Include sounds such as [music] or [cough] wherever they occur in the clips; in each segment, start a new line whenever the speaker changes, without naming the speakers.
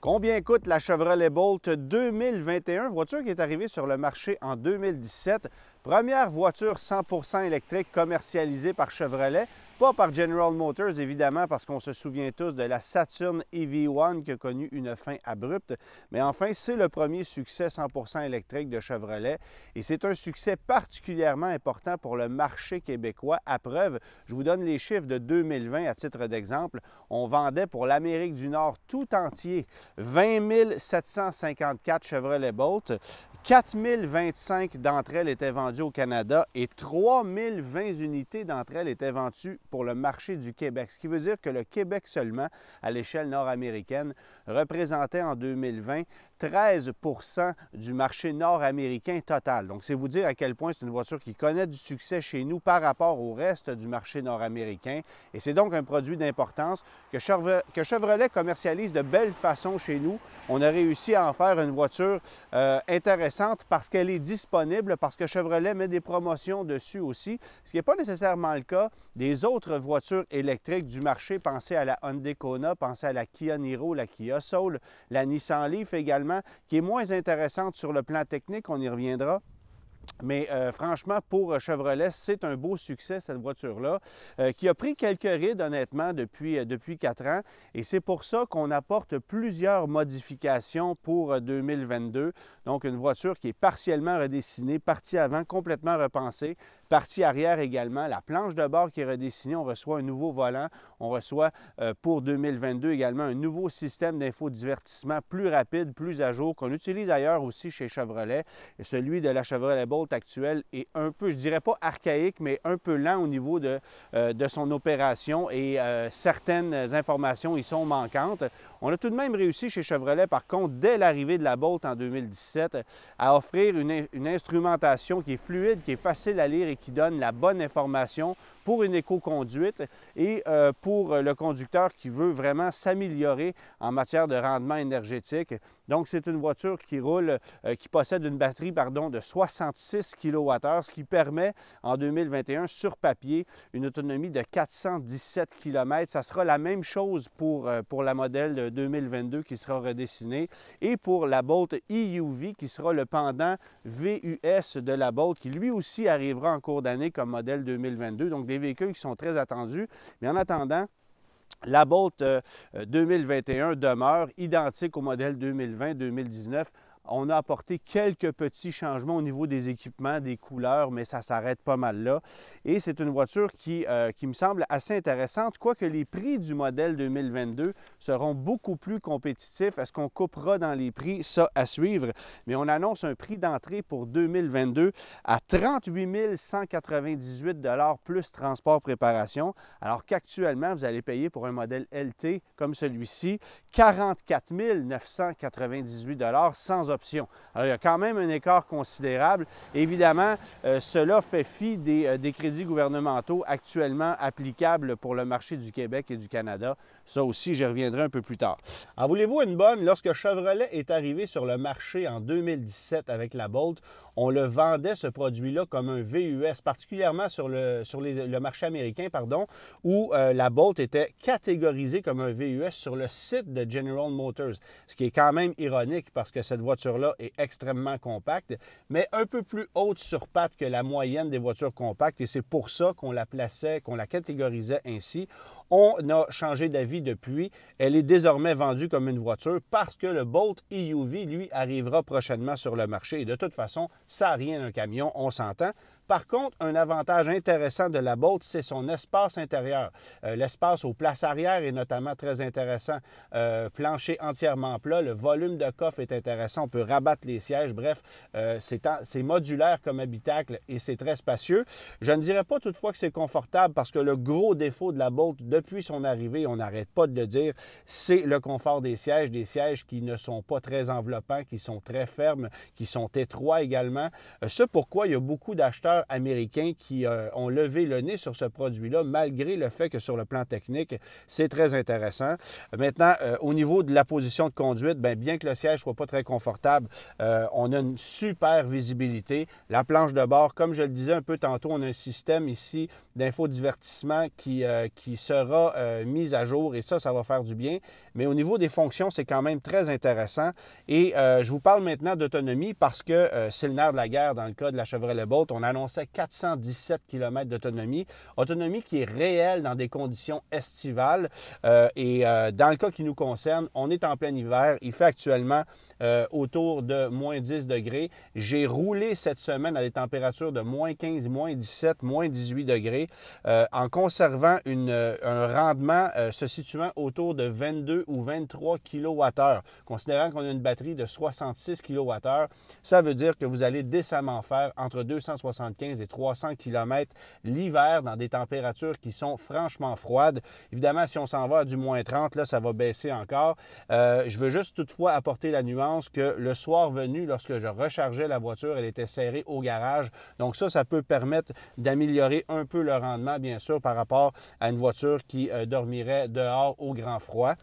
Combien coûte la Chevrolet Bolt 2021, voiture qui est arrivée sur le marché en 2017? Première voiture 100 électrique commercialisée par Chevrolet. Pas par General Motors, évidemment, parce qu'on se souvient tous de la Saturn EV1 qui a connu une fin abrupte, mais enfin, c'est le premier succès 100% électrique de Chevrolet et c'est un succès particulièrement important pour le marché québécois. À preuve, je vous donne les chiffres de 2020 à titre d'exemple. On vendait pour l'Amérique du Nord tout entier 20 754 Chevrolet Bolt. 4025 d'entre elles étaient vendues au Canada et 3020 unités d'entre elles étaient vendues pour le marché du Québec, ce qui veut dire que le Québec seulement, à l'échelle nord-américaine, représentait en 2020 13 du marché nord-américain total. Donc, c'est vous dire à quel point c'est une voiture qui connaît du succès chez nous par rapport au reste du marché nord-américain. Et c'est donc un produit d'importance que, Chevrolet commercialise de belle façon chez nous. On a réussi à en faire une voiture euh, intéressante parce qu'elle est disponible, parce que Chevrolet met des promotions dessus aussi, ce qui n'est pas nécessairement le cas des autres voitures électriques du marché. Pensez à la Hyundai Kona, pensez à la Kia Niro, la Kia Soul, la Nissan Leaf également qui est moins intéressante sur le plan technique, on y reviendra, mais euh, franchement, pour euh, Chevrolet, c'est un beau succès, cette voiture-là, euh, qui a pris quelques rides, honnêtement, depuis, quatre depuis ans. Et c'est pour ça qu'on apporte plusieurs modifications pour 2022. Donc, une voiture qui est partiellement redessinée, partie avant complètement repensée, partie arrière également, la planche de bord qui est redessinée, on reçoit un nouveau volant, on reçoit pour 2022 également un nouveau système d'infodivertissement plus rapide, plus à jour, qu'on utilise ailleurs aussi chez Chevrolet, celui de la Chevrolet Thunderbolt actuel est un peu, je dirais pas archaïque, mais un peu lent au niveau de, euh, de son opération et euh, certaines informations y sont manquantes. On a tout de même réussi chez Chevrolet, par contre, dès l'arrivée de la Bolt en 2017, à offrir une, une instrumentation qui est fluide, qui est facile à lire et qui donne la bonne information pour une éco-conduite et euh, pour euh, le conducteur qui veut vraiment s'améliorer en matière de rendement énergétique. Donc, c'est une voiture qui roule, euh, qui possède une batterie pardon, de 66 kWh, ce qui permet en 2021 sur papier une autonomie de 417 km. Ça sera la même chose pour, pour la modèle 2022 qui sera redessinée et pour la Bolt EUV qui sera le pendant VUS de la Bolt qui lui aussi arrivera en cours d'année comme modèle 2022. Donc, véhicules qui sont très attendus. Mais en attendant, la Bolt 2021 euh, euh, demeure identique au modèle 2020-2019 on a apporté quelques petits changements au niveau des équipements, des couleurs, mais ça s'arrête pas mal là. Et c'est une voiture qui, euh, qui me semble assez intéressante, quoique les prix du modèle 2022 seront beaucoup plus compétitifs. Est-ce qu'on coupera dans les prix? Ça à suivre. Mais on annonce un prix d'entrée pour 2022 à 38 198 plus transport-préparation, alors qu'actuellement, vous allez payer pour un modèle LT comme celui-ci 44 998 sans option alors, il y a quand même un écart considérable. Évidemment, euh, cela fait fi euh, des, crédits gouvernementaux actuellement applicables pour le marché du Québec et du Canada. Ça aussi, j'y reviendrai un peu plus tard. En voulez-vous une bonne? Lorsque Chevrolet est arrivé sur le marché en 2017 avec la Bolt, on le vendait, ce produit-là, comme un VUS, particulièrement sur le, sur le marché américain, pardon, où euh, la Bolt était catégorisée comme un VUS sur le site de General Motors, ce qui est quand même ironique parce que cette voiture voiture-là est extrêmement compacte, mais un peu plus haute sur patte que la moyenne des voitures compactes, et c'est pour ça qu'on la plaçait, qu'on la catégorisait ainsi. On a changé d'avis depuis. Elle est désormais vendue comme une voiture parce que le Bolt EUV, lui, arrivera prochainement sur le marché. Et de toute façon, ça n'a rien d'un camion, on s'entend. Par contre, un avantage intéressant de la Bolt, c'est son espace intérieur. Euh, l'espace aux places arrière est notamment très intéressant. Euh, plancher entièrement plat, le volume de coffre est intéressant, on peut rabattre les sièges. Bref, euh, c'est modulaire comme habitacle et c'est très spacieux. Je ne dirais pas toutefois que c'est confortable parce que le gros défaut de la Bolt, depuis son arrivée, on n'arrête pas de le dire, c'est le confort des sièges, des sièges qui ne sont pas très enveloppants, qui sont très fermes, qui sont étroits également. Ce pourquoi il y a beaucoup d'acheteurs américains qui euh, ont levé le nez sur ce produit-là, malgré le fait que sur le plan technique, c'est très intéressant. Maintenant, euh, au niveau de la position de conduite, bien, bien que le siège soit pas très confortable, euh, on a une super visibilité. La planche de bord, comme je le disais un peu tantôt, on a un système ici d'infodivertissement qui, qui sera mis à jour et ça, ça va faire du bien. Mais au niveau des fonctions, c'est quand même très intéressant. Et je vous parle maintenant d'autonomie parce que c'est le nerf de la guerre dans le cas de la Chevrolet Bolt. On a sait 417 km d'autonomie. Autonomie qui est réelle dans des conditions estivales. Euh, et euh, dans le cas qui nous concerne, on est en plein hiver. Il fait actuellement euh, autour de moins 10 degrés. J'ai roulé cette semaine à des températures de moins 15, moins 17, moins 18 degrés en conservant une, un rendement se situant autour de 22 ou 23 kWh. Considérant qu'on a une batterie de 66 kWh, ça veut dire que vous allez décemment faire entre 260 15 et 300 km l'hiver dans des températures qui sont franchement froides. Évidemment, si on s'en va à du moins 30, là, ça va baisser encore. Euh, je veux juste toutefois apporter la nuance que le soir venu, lorsque je rechargeais la voiture, elle était serrée au garage. Donc ça, ça peut permettre d'améliorer un peu le rendement, bien sûr, par rapport à une voiture qui euh, dormirait dehors au grand froid.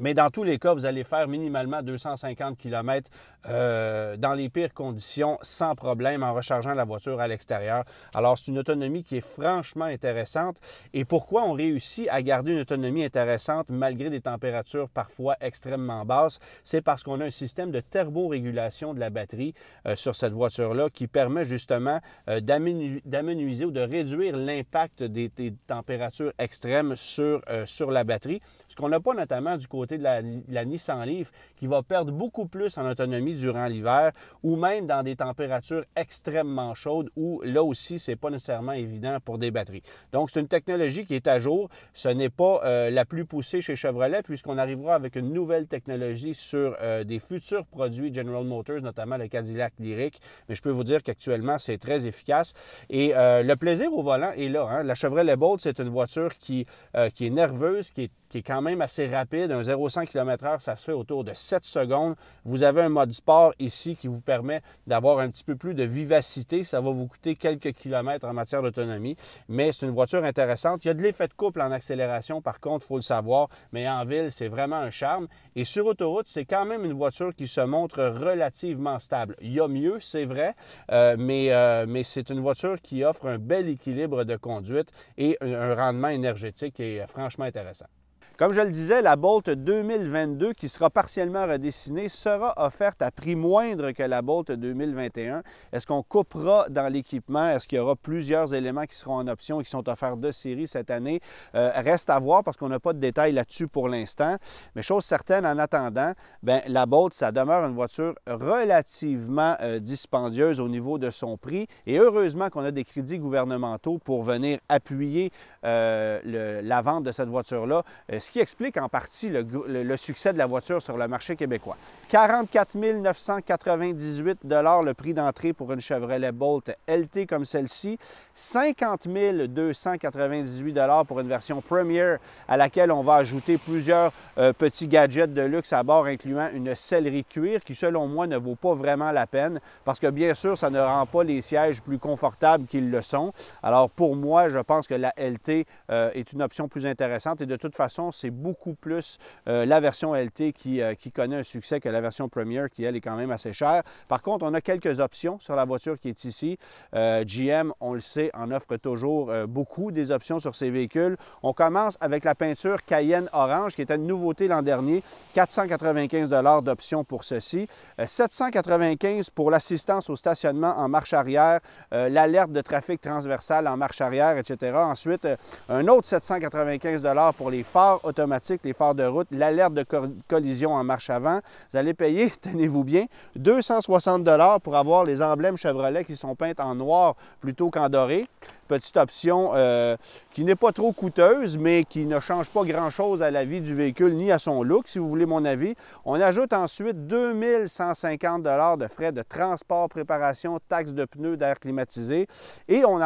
Mais dans tous les cas, vous allez faire minimalement 250 km euh, dans les pires conditions sans problème en rechargeant la voiture à l'extérieur. Alors, c'est une autonomie qui est franchement intéressante. Et pourquoi on réussit à garder une autonomie intéressante malgré des températures parfois extrêmement basses? C'est parce qu'on a un système de thermorégulation de la batterie euh, sur cette voiture-là qui permet justement euh, d'amenuiser ou de réduire l'impact des, températures extrêmes sur, sur la batterie. Ce qu'on n'a pas notamment du côté de la, Nissan livre qui va perdre beaucoup plus en autonomie durant l'hiver ou même dans des températures extrêmement chaudes où là aussi, c'est pas nécessairement évident pour des batteries. Donc, c'est une technologie qui est à jour. Ce n'est pas euh, la plus poussée chez Chevrolet puisqu'on arrivera avec une nouvelle technologie sur euh, des futurs produits General Motors, notamment le Cadillac Lyric. Mais je peux vous dire qu'actuellement, c'est très efficace. Et euh, le plaisir au volant est là. Hein. La Chevrolet Bolt, c'est une voiture qui, qui est nerveuse, qui est, qui est quand même assez rapide, un 0-100 km/h, ça se fait autour de 7 secondes. Vous avez un mode sport ici qui vous permet d'avoir un petit peu plus de vivacité. Ça va vous coûter quelques kilomètres en matière d'autonomie, mais c'est une voiture intéressante. Il y a de l'effet de couple en accélération, par contre, il faut le savoir, mais en ville, c'est vraiment un charme. Et sur autoroute, c'est quand même une voiture qui se montre relativement stable. Il y a mieux, c'est vrai, euh, mais, euh, mais c'est une voiture qui offre un bel équilibre de conduite et un rendement énergétique qui est euh, franchement intéressant. Comme je le disais, la Bolt 2022, qui sera partiellement redessinée, sera offerte à prix moindre que la Bolt 2021. Est-ce qu'on coupera dans l'équipement? Est-ce qu'il y aura plusieurs éléments qui seront en option et qui sont offerts de série cette année? Euh, reste à voir parce qu'on n'a pas de détails là-dessus pour l'instant. Mais chose certaine, en attendant, ben, la Bolt, ça demeure une voiture relativement euh, dispendieuse au niveau de son prix. Et heureusement qu'on a des crédits gouvernementaux pour venir appuyer euh, la vente de cette voiture-là, euh, ce qui explique en partie le, succès de la voiture sur le marché québécois. 44 998 le prix d'entrée pour une Chevrolet Bolt LT comme celle-ci, 50 298 pour une version Premier à laquelle on va ajouter plusieurs euh, petits gadgets de luxe à bord, incluant une sellerie cuir qui, selon moi, ne vaut pas vraiment la peine parce que, bien sûr, ça ne rend pas les sièges plus confortables qu'ils le sont. Alors, pour moi, je pense que la LT euh, est une option plus intéressante. Et de toute façon, c'est beaucoup plus euh, la version LT euh, qui, connaît un succès que la version Premier, qui, elle, est quand même assez chère. Par contre, on a quelques options sur la voiture qui est ici. GM, on le sait, en offre toujours beaucoup des options sur ces véhicules. On commence avec la peinture Cayenne Orange, qui était une nouveauté l'an dernier. 495 d'options pour ceci. 795 pour l'assistance au stationnement en marche arrière, l'alerte de trafic transversal en marche arrière, etc. Ensuite, un autre 795 pour les phares automatiques, les phares de route, l'alerte de collision en marche avant. Vous allez payer, [laughs] tenez-vous bien, 260 pour avoir les emblèmes Chevrolet qui sont peints en noir plutôt qu'en doré. Petite option euh, qui n'est pas trop coûteuse, mais qui ne change pas grand-chose à la vie du véhicule ni à son look, si vous voulez mon avis. On ajoute ensuite 2150 de frais de transport, préparation, taxes de pneus, d'air climatisé et on,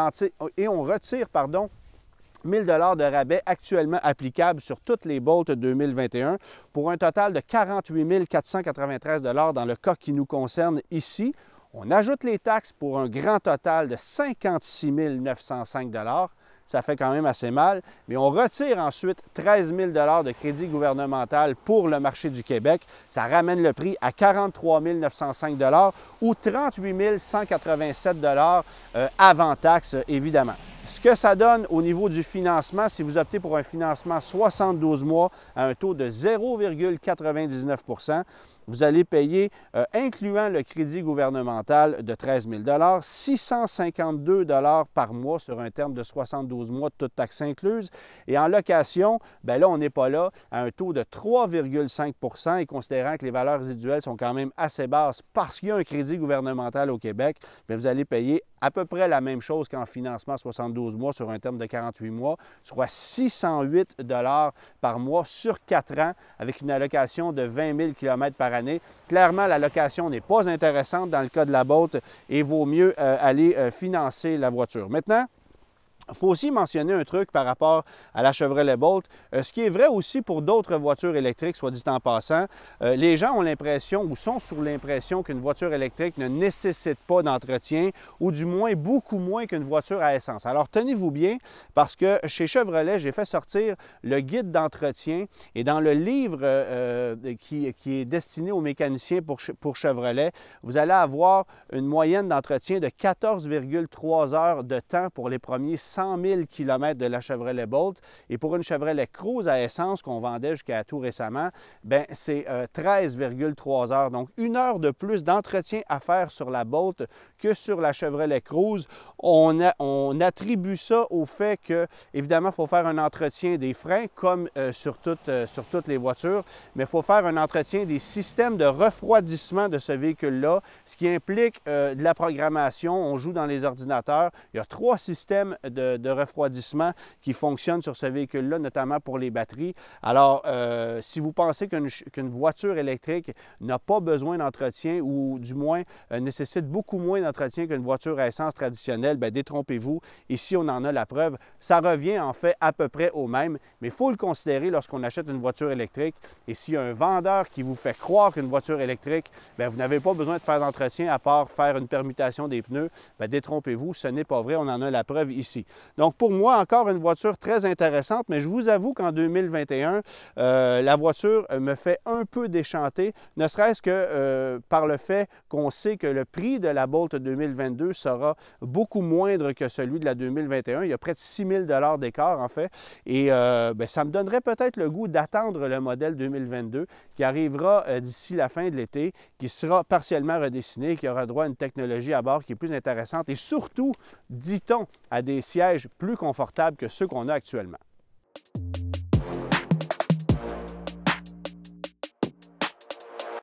et on retire pardon, 1000 de rabais actuellement applicable sur toutes les Bolt 2021 pour un total de 48 493 dans le cas qui nous concerne ici. On ajoute les taxes pour un grand total de 56 905 ça fait quand même assez mal, mais on retire ensuite 13 000 de crédit gouvernemental pour le marché du Québec. Ça ramène le prix à 43 905 ou 38 187 euh, avant taxe, évidemment. Ce que ça donne au niveau du financement, si vous optez pour un financement 72 mois à un taux de 0,99 vous allez payer, euh, incluant le crédit gouvernemental de 13 000 652 par mois sur un terme de 72 mois, toute taxes incluse. Et en location, bien là, on n'est pas là, à un taux de 3,5 et considérant que les valeurs résiduelles sont quand même assez basses parce qu'il y a un crédit gouvernemental au Québec, bien vous allez payer à peu près la même chose qu'en financement 72 mois sur un terme de 48 mois, soit 608 par mois sur 4 ans avec une allocation de 20 000 km par année Clairement, la location n'est pas intéressante dans le cas de la botte et vaut mieux euh, aller euh, financer la voiture. Maintenant, il faut aussi mentionner un truc par rapport à la Chevrolet Bolt, euh, ce qui est vrai aussi pour d'autres voitures électriques, soit dit en passant. Euh, les gens ont l'impression ou sont sous l'impression qu'une voiture électrique ne nécessite pas d'entretien ou du moins beaucoup moins qu'une voiture à essence. Alors tenez-vous bien parce que chez Chevrolet, j'ai fait sortir le guide d'entretien et dans le livre euh, qui, est destiné aux mécaniciens pour, pour Chevrolet, vous allez avoir une moyenne d'entretien de 14,3 heures de temps pour les premiers 100 100 000 km de la Chevrolet Bolt. Et pour une Chevrolet Cruze à essence qu'on vendait jusqu'à tout récemment, ben c'est 13,3 euh, heures. Donc, une heure de plus d'entretien à faire sur la Bolt que sur la Chevrolet Cruze. On, attribue ça au fait que, évidemment, il faut faire un entretien des freins comme euh, sur, toutes, euh, sur toutes les voitures, mais il faut faire un entretien des systèmes de refroidissement de ce véhicule-là, ce qui implique de la programmation. On joue dans les ordinateurs. Il y a trois systèmes de de, refroidissement qui fonctionne sur ce véhicule-là, notamment pour les batteries. Alors, euh, si vous pensez qu'une voiture électrique n'a pas besoin d'entretien ou du moins euh, nécessite beaucoup moins d'entretien qu'une voiture à essence traditionnelle, bien détrompez-vous. Ici, on en a la preuve. Ça revient en fait à peu près au même, mais il faut le considérer lorsqu'on achète une voiture électrique. Et s'il y a un vendeur qui vous fait croire qu'une voiture électrique, bien, vous n'avez pas besoin de faire d'entretien à part faire une permutation des pneus, ben, détrompez-vous, ce n'est pas vrai. On en a la preuve ici. Donc, pour moi, encore une voiture très intéressante, mais je vous avoue qu'en 2021, euh, la voiture me fait un peu déchanter, ne serait-ce que euh, par le fait qu'on sait que le prix de la Bolt 2022 sera beaucoup moindre que celui de la 2021. Il y a près de 6 000 d'écart, en fait. Et euh, ben, ça me donnerait peut-être le goût d'attendre le modèle 2022 qui arrivera d'ici la fin de l'été, qui sera partiellement redessiné, qui aura droit à une technologie à bord qui est plus intéressante et surtout, dit-on, à des plus confortables que ceux qu'on a actuellement.